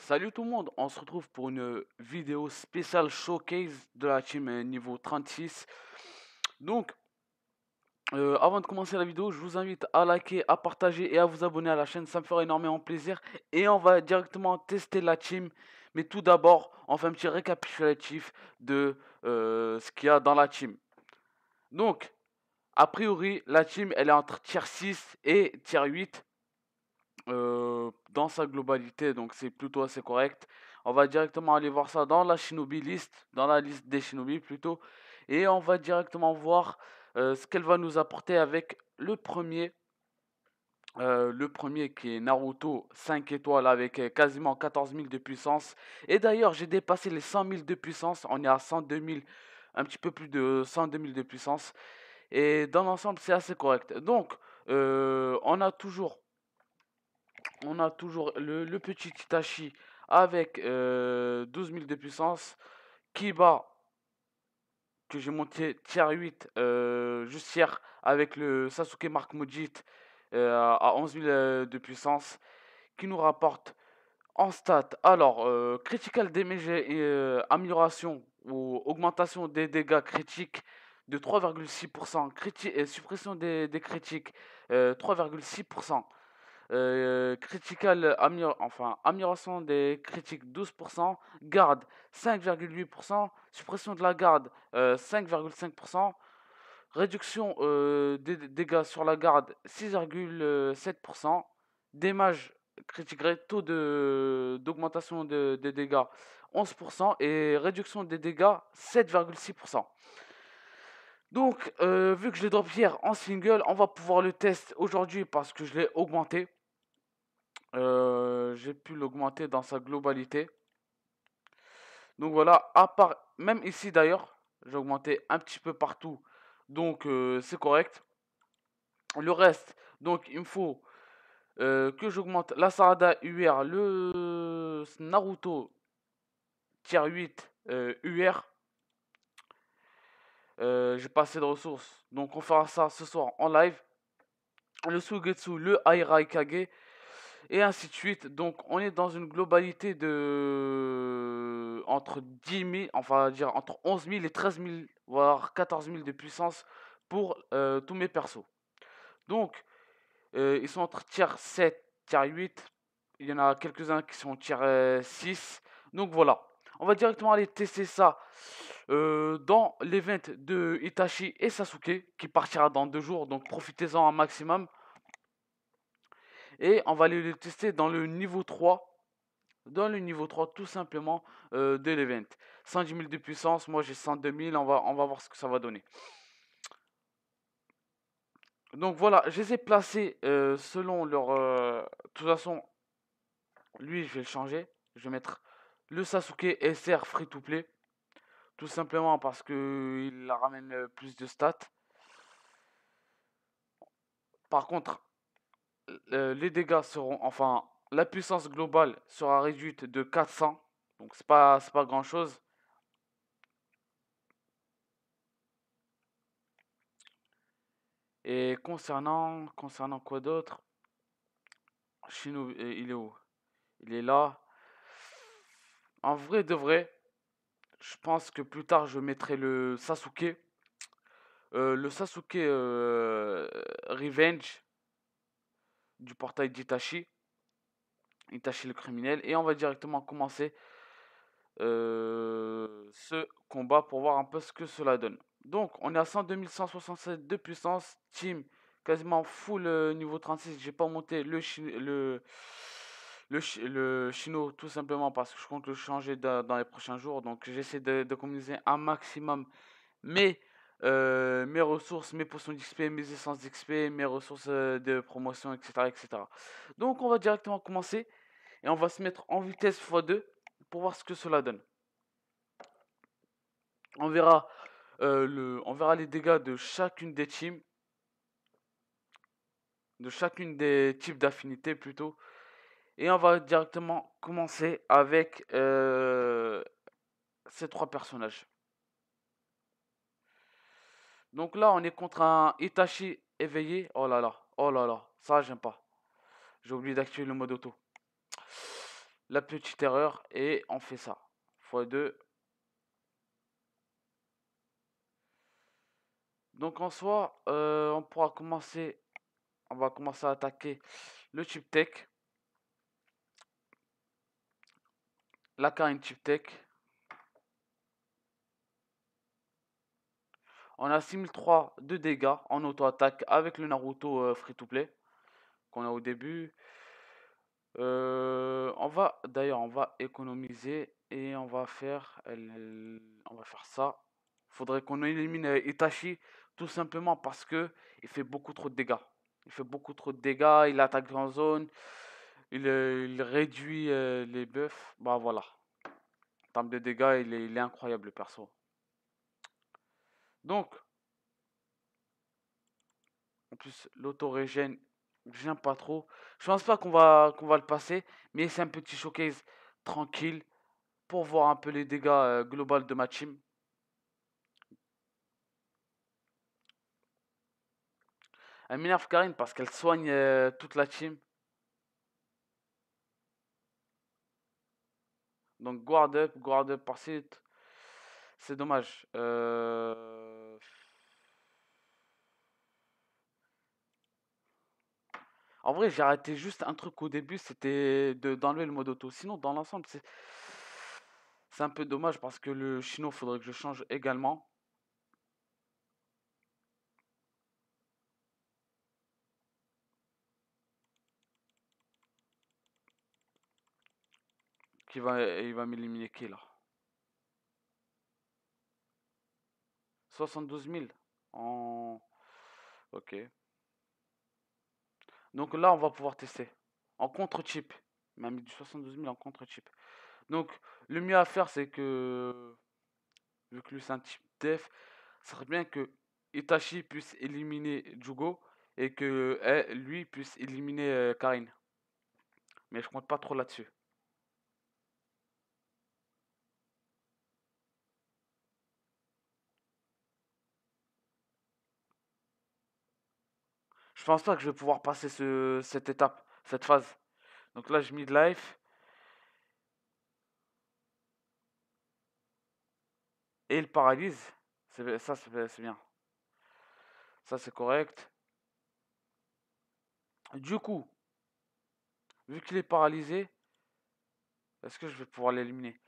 Salut tout le monde, on se retrouve pour une vidéo spéciale showcase de la team euh, niveau 36. Donc, euh, avant de commencer la vidéo, je vous invite à liker, à partager et à vous abonner à la chaîne, ça me fera énormément plaisir. Et on va directement tester la team. Mais tout d'abord, on fait un petit récapitulatif de euh, ce qu'il y a dans la team. Donc, a priori, la team, elle est entre tier 6 et tier 8. Euh, dans sa globalité, donc c'est plutôt assez correct. On va directement aller voir ça dans la Shinobi liste, dans la liste des Shinobi plutôt. Et on va directement voir euh, ce qu'elle va nous apporter avec le premier. Euh, le premier qui est Naruto 5 étoiles avec quasiment 14 000 de puissance. Et d'ailleurs j'ai dépassé les 100 000 de puissance. On est à 102 000, un petit peu plus de 102 000 de puissance. Et dans l'ensemble c'est assez correct. Donc on a toujours on a toujours le, petit Itachi avec 12 euh, 000 de puissance Kiba que j'ai monté tier 8 euh, juste hier avec le Sasuke Mark Mojit euh, à 11 000 de puissance qui nous rapporte en stats alors critical damage et amélioration ou augmentation des dégâts critiques de 3,6% suppression des, des critiques 3,6% euh, critical, enfin, amélioration des critiques 12%, garde 5,8%, suppression de la garde 5,5%, euh, réduction euh, des dégâts sur la garde 6,7%, démage critiquerait taux d'augmentation de, des dégâts 11% et réduction des dégâts 7,6%. Donc, vu que je l'ai drop hier en single, on va pouvoir le tester aujourd'hui parce que je l'ai augmenté. Euh, j'ai pu l'augmenter dans sa globalité. Donc voilà, à part, même ici d'ailleurs, j'ai augmenté un petit peu partout. Donc euh, c'est correct. Le reste, donc il me faut euh, que j'augmente la Sarada UR, le Naruto tier 8 UR. j'ai pas assez de ressources. Donc on fera ça ce soir en live. Le Sugetsu, le Airai Kage et ainsi de suite. Donc on est dans une globalité de entre 10 000, enfin dire entre 11 000 et 13 000, voire 14 000 de puissance pour euh, tous mes persos. Donc euh, ils sont entre tiers 7, tiers 8, il y en a quelques-uns qui sont tiers 6. Euh, Donc voilà, on va directement aller tester ça dans l'event de Itachi et Sasuke qui partira dans deux jours. Donc profitez-en un maximum. Et on va aller le tester dans le niveau 3. Dans le niveau 3 tout simplement euh, de l'event. 110 000 de puissance, moi j'ai 102 000, on va, on va voir ce que ça va donner. Donc voilà, je les ai placés euh, selon leur... Euh, de toute façon, lui je vais le changer. Je vais mettre le Sasuke SR Free to Play. Tout simplement parce que il ramène plus de stats. Par contre, euh, les dégâts seront, enfin, la puissance globale sera réduite de 400. Donc c'est pas, pas grand chose. Et concernant, concernant quoi d'autre Shinobi, euh, il est où Il est là. En vrai de vrai, je pense que plus tard je mettrai le Sasuke. Euh, le Sasuke Revenge du portail d'Itachi, Itachi le criminel, et on va directement commencer euh, ce combat pour voir un peu ce que cela donne. Donc, on est à 102 167 de puissance, team quasiment full euh, niveau 36. J'ai pas monté le, le, le, chino tout simplement parce que je compte le changer dans, les prochains jours. Donc, j'essaie de, de, communiquer un maximum. Mais euh, mes ressources, mes potions d'XP, mes essences d'XP, mes ressources euh, de promotion, etc., etc. Donc on va directement commencer et on va se mettre en vitesse x2 pour voir ce que cela donne. On verra, euh, le, on verra les dégâts de chacune des teams, de chacune des types d'affinités plutôt. Et on va directement commencer avec ces trois personnages. Donc là, on est contre un Itachi éveillé. Oh là là, oh là là, ça j'aime pas. J'ai oublié d'activer le mode auto. La petite erreur et on fait ça. x2. Donc en soi, euh, on pourra commencer. On va commencer à attaquer le chip tech. La carine chip tech. On a 6003 de dégâts en auto-attaque avec le Naruto euh, free-to-play qu'on a au début. Euh, on va d'ailleurs on va économiser et on va faire on va faire ça. Faudrait qu'on élimine euh, Itachi tout simplement parce que il fait beaucoup trop de dégâts. Il fait beaucoup trop de dégâts, il attaque en zone, il, réduit les buffs. Bah voilà. En termes de dégâts, il est, il est incroyable le perso. Donc, en plus, l'autorégène, n'aime pas trop. Je pense pas qu'on va, qu'on va le passer, mais c'est un petit showcase tranquille pour voir un peu les dégâts euh, globaux de ma team. Elle m'énerve Karine parce qu'elle soigne euh, toute la team. Donc guard up, guard up par c'est dommage. Euh, en vrai, j'ai arrêté juste un truc au début, c'était d'enlever le mode auto. Sinon, dans l'ensemble, c'est c'est un peu dommage parce que le chino, faudrait que je change également. Qui va, il va m'éliminer qui là 72 000 en... Ok. Donc là, on va pouvoir tester. En contre-chip. même du 72 000 en contre-chip. Donc, le mieux à faire, c'est que... Vu que c'est un type def, ça serait bien que Itachi puisse éliminer Jugo et que eh, lui puisse éliminer euh, Karine. Mais je compte pas trop là-dessus. je pense pas que je vais pouvoir passer cette étape, cette phase. Donc là, je mid-life. Et il paralyse. Ça, c'est bien. Ça, c'est correct. Du coup, vu qu'il est paralysé, est-ce que je vais pouvoir l'éliminer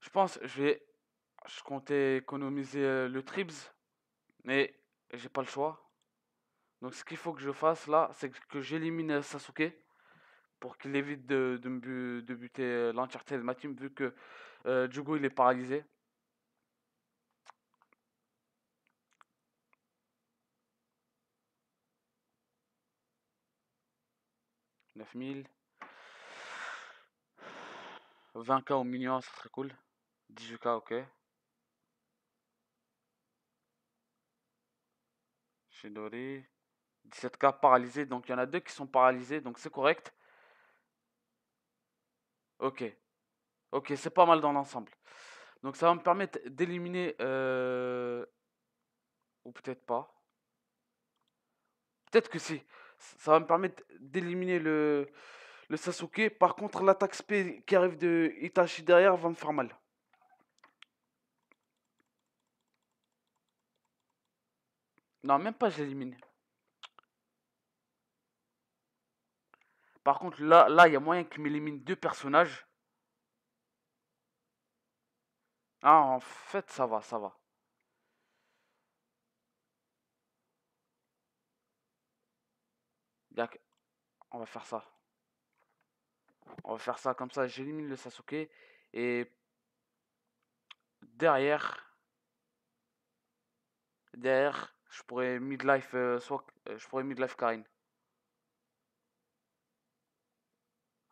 Je pense, je vais... Je comptais économiser euh, le Tribs, mais j'ai pas le choix. Donc ce qu'il faut que je fasse là, c'est que j'élimine Sasuke pour qu'il évite de, de, me buter euh, l'entièreté de ma vu que euh, Jugo il est paralysé. 9000 20k au million, ça serait cool. 18k, ok. Shidori. 17 cas paralysés. Donc il y en a deux qui sont paralysés. Donc c'est correct. Ok. Ok, c'est pas mal dans l'ensemble. Donc ça va me permettre d'éliminer... Euh, ou peut-être pas. Peut-être que si. Ça va me permettre d'éliminer le... le Sasuke. Par contre, l'attaque SP qui arrive de Itachi derrière va me faire mal. Non, même pas, je l'élimine. Par contre, là, là, il y a moyen qu'il m'élimine deux personnages. Ah, en fait, ça va, ça va. D'accord. On va faire ça. On va faire ça comme ça. J'élimine le Sasuke. Et derrière. Derrière, je pourrais midlife life euh, soit, euh, je pourrais midlife Karine.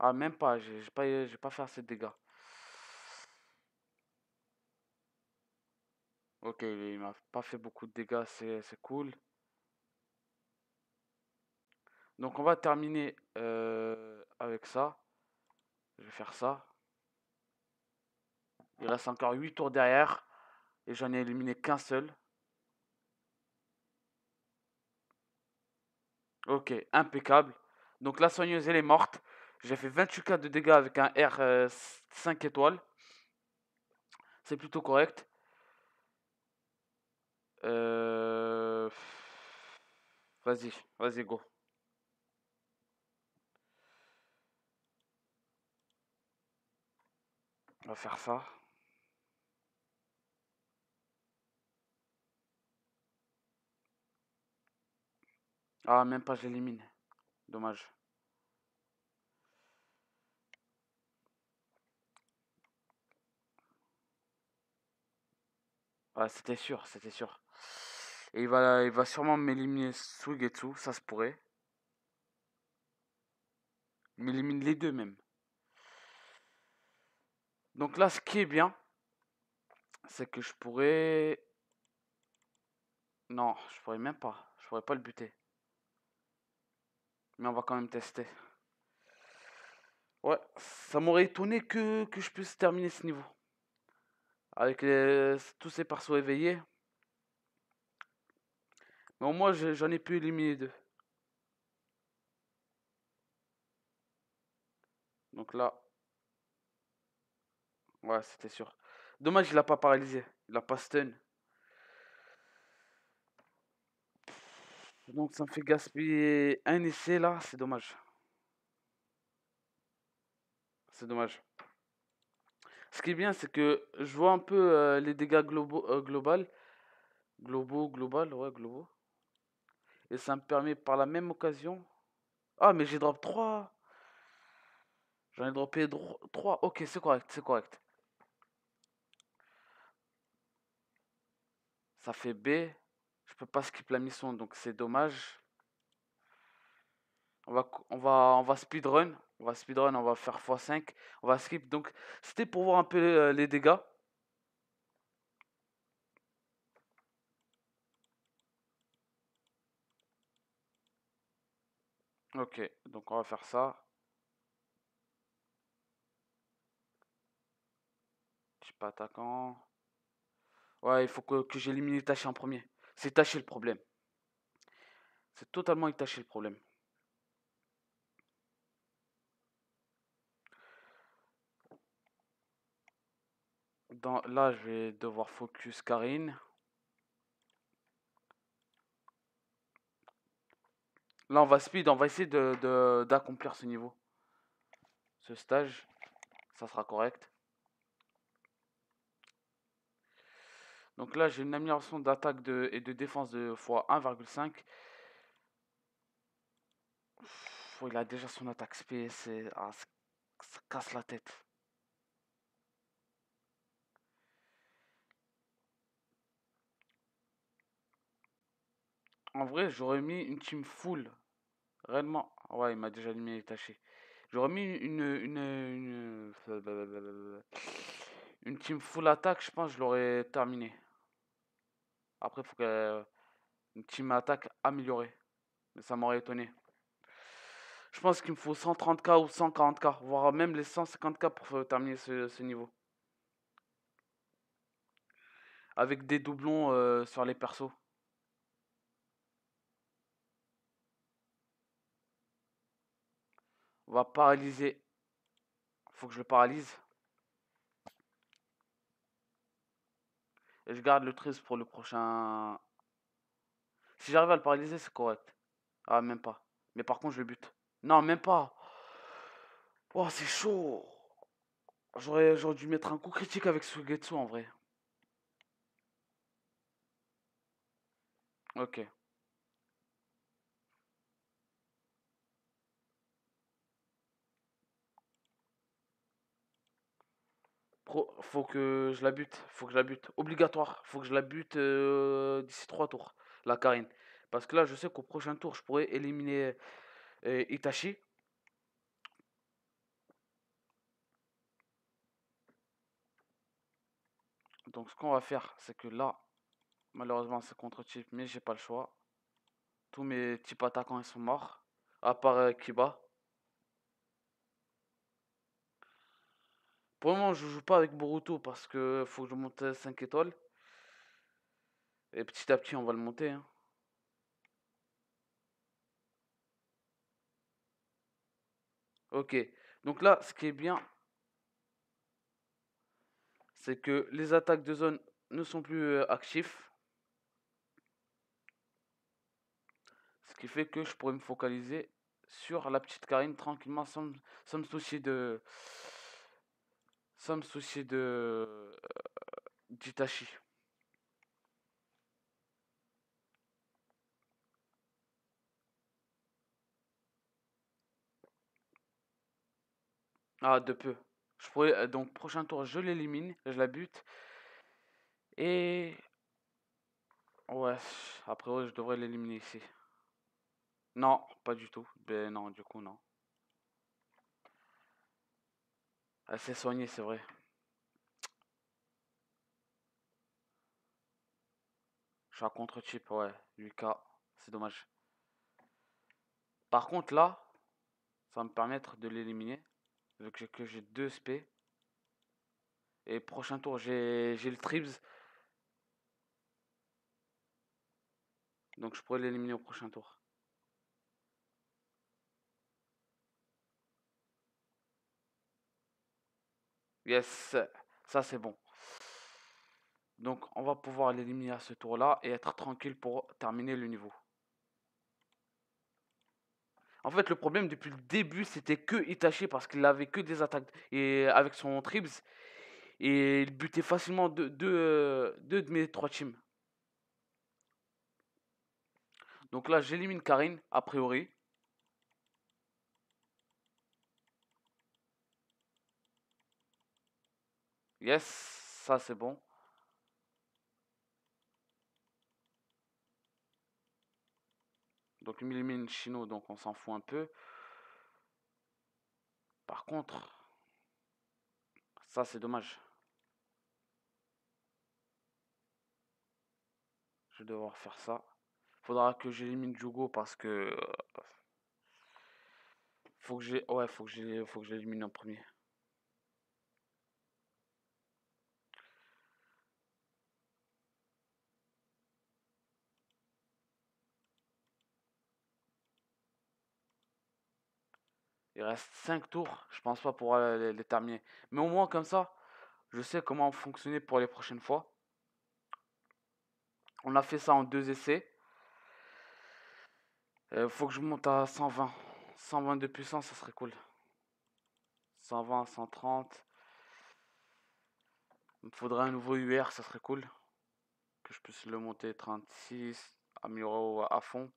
Ah, même pas, j'ai pas, pas fait assez de dégâts. Ok, il m'a pas fait beaucoup de dégâts, c'est cool. Donc on va terminer euh, avec ça. Je vais faire ça. Il reste encore 8 tours derrière. Et j'en ai éliminé qu'un seul. Ok, impeccable. Donc la soigneuse, elle est morte. J'ai fait 28 cas de dégâts avec un R 5 euh, étoiles. C'est plutôt correct. Euh, vas-y, vas-y, go. On va faire ça. Ah, même pas, j'élimine. Dommage. Ouais, ah, c'était sûr, c'était sûr. Et il va, il va sûrement m'éliminer tout ça se pourrait. Il m'élimine les deux même. Donc là, ce qui est bien, c'est que je pourrais... Non, je pourrais même pas. Je pourrais pas le buter. Mais on va quand même tester. Ouais, ça m'aurait étonné que je puisse terminer ce niveau avec tous ces persos éveillés. Mais au moins, j'en ai pu éliminer deux. Donc là. Ouais, c'était sûr. Dommage, il l'a pas paralysé. Il l'a pas stun. Donc ça me fait gaspiller un essai là. C'est dommage. C'est dommage. Ce qui est bien, c'est que je vois un peu les dégâts globaux, global, globaux, global, ouais, globaux. Et ça me permet par la même occasion. Ah, mais j'ai drop 3. J'en ai droppé 3. Ok, c'est correct, c'est correct. Ça fait B. Je peux pas skip la mission, donc c'est dommage. On va, on va, on va speedrun. On va speedrun, on va faire x5. On va skip. Donc, c'était pour voir un peu euh, les dégâts. Ok, donc on va faire ça. Je suis pas attaquant. Ouais, il faut que, que j'élimine tâches en premier. C'est taché le problème. C'est totalement taché le problème. là, je vais devoir focus Karine. Là, on va speed, on va essayer d'accomplir de, ce niveau. Ce stage, ça sera correct. Donc là, j'ai une amélioration d'attaque et de défense de x 1,5. il a déjà son attaque SP, ah, ça casse la tête. en vrai, j'aurais mis une team full. Réellement. Ah ouais, il m'a déjà mis détaché J'aurais mis une une, une, une, team full attaque, je pense, je l'aurais terminé. Après, faut que. Une team attaque améliorée. Mais ça m'aurait étonné. Je pense qu'il me faut 130k ou 140k, voire même les 150k pour terminer ce, niveau. Avec des doublons euh, sur les persos. On va paralyser. Faut que je le paralyse. Et je garde le 13 pour le prochain... Si j'arrive à le paralyser, c'est correct. Ah, même pas. Mais par contre, je le bute. Non, même pas. Oh, c'est chaud. J'aurais dû mettre un coup critique avec Sugetsu en vrai. Ok. faut que je la bute, faut que je la bute. Obligatoire, faut que je la bute euh, d'ici trois tours, la Karine. Parce que là, je sais qu'au prochain tour, je pourrais éliminer euh, Itachi. Donc ce qu'on va faire, c'est que là, malheureusement c'est contre type, mais j'ai pas le choix. Tous mes types attaquants ils sont morts, à part euh, Kiba. Pour le moment, je joue pas avec Boruto parce que faut que je monte 5 étoiles. Et petit à petit, on va le monter. Hein. Ok. Donc là, ce qui est bien, c'est que les attaques de zone ne sont plus actifs. Ce qui fait que je pourrais me focaliser sur la petite Karine tranquillement sans, sans me soucier de, sans me soucier de euh, d'Itachi. Ah, de peu. Je pourrais, euh, donc, prochain tour, je l'élimine, je la bute. Et. Ouais, après, je devrais l'éliminer ici. Non, pas du tout. Ben non, du coup, non. Assez soigné, c'est vrai. Je suis contre-chip, ouais. Lucas, c'est dommage. Par contre, là, ça va me permettre de l'éliminer. Vu que j'ai deux SP. Et prochain tour, j'ai le Tribs. Donc je pourrais l'éliminer au prochain tour. Yes, ça c'est bon. Donc on va pouvoir l'éliminer à ce tour-là et être tranquille pour terminer le niveau. En fait, le problème depuis le début, c'était que Itachi parce qu'il avait que des attaques et avec son Tribs. Et il butait facilement deux, deux, deux de mes trois teams. Donc là, j'élimine Karine, a priori. Yes, ça c'est bon. Donc il m'élimine Chino, donc on s'en fout un peu. Par contre, ça c'est dommage. Je vais devoir faire ça. Faudra que j'élimine Jugo parce que euh, faut que j'ai ouais, faut que faut que j'élimine en premier. Il reste 5 tours. Je pense pas pouvoir les, terminer. Mais au moins, comme ça, je sais comment fonctionner pour les prochaines fois. On a fait ça en deux essais. Il euh, faut que je monte à 120. 120 de puissance, ça serait cool. 120, 130. Il me faudrait un nouveau UR, ça serait cool. Que je puisse le monter 36, à améliorer à fond.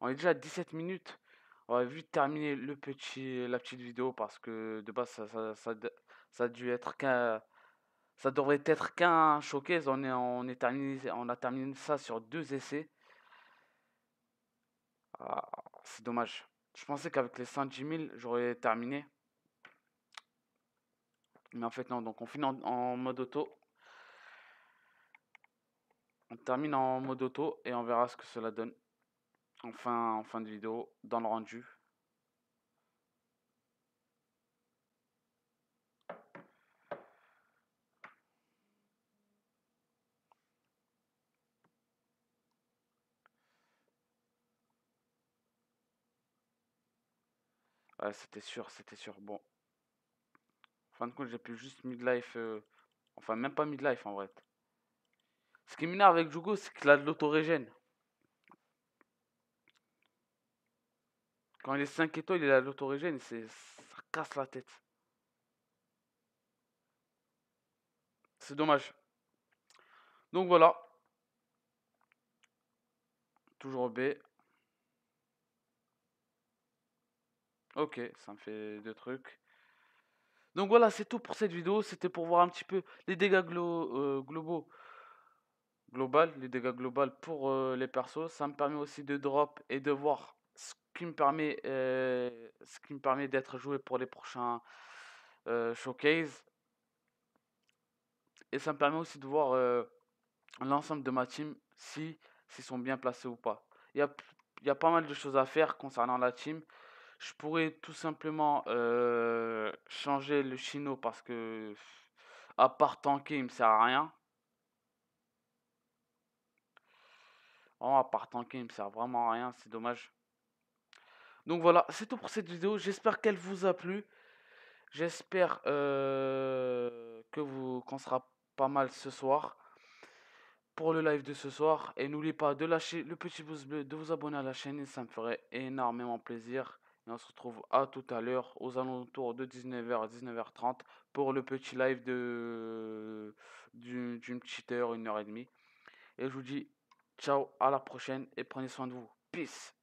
On est déjà à 17 minutes on va vite terminer le petit, la petite vidéo parce que de base, ça, ça, dû être qu'un. Ça devrait être qu'un showcase. On, est, on, a terminé ça sur deux essais. Ah, c'est dommage. Je pensais qu'avec les 110 000, j'aurais terminé. Mais en fait, non. Donc, on finit en mode auto. On termine en mode auto et on verra ce que cela donne en fin, en fin de vidéo, dans le rendu. Ouais, c'était sûr, c'était sûr. Bon. En fin de compte, j'ai plus juste midlife. life euh, Enfin, même pas mid-life en vrai. Ce qui est m'énerve avec Jugo, c'est qu'il a de l'autorégène. Quand il est 5 étoiles, il a l'autorigène, c'est, ça casse la tête. C'est dommage. Donc voilà. Toujours B. Ok, ça me fait deux trucs. Donc voilà, c'est tout pour cette vidéo. C'était pour voir un petit peu les dégâts euh, globaux. Global, les dégâts globaux pour euh, les persos. Ça me permet aussi de drop et de voir me permet, euh, ce qui me permet d'être joué pour les prochains showcase euh, showcases. Et ça me permet aussi de voir euh, l'ensemble de ma team, si s'ils sont bien placés ou pas. Il y a, pas mal de choses à faire concernant la team. Je pourrais tout simplement changer le chino parce que, à part tanker, il me sert à rien. à part tanker, il me sert vraiment à rien, c'est dommage. Donc voilà, c'est tout pour cette vidéo. J'espère qu'elle vous a plu. J'espère euh, que vous qu'on sera pas mal ce soir pour le live de ce soir. Et n'oubliez pas de lâcher le petit pouce bleu, de vous abonner à la chaîne, ça me ferait énormément plaisir. Et on se retrouve à tout à l'heure, aux alentours de 19h à 19h30, pour le petit live de d'une petite heure, une heure et demie. Et je vous dis ciao, à la prochaine et prenez soin de vous. Peace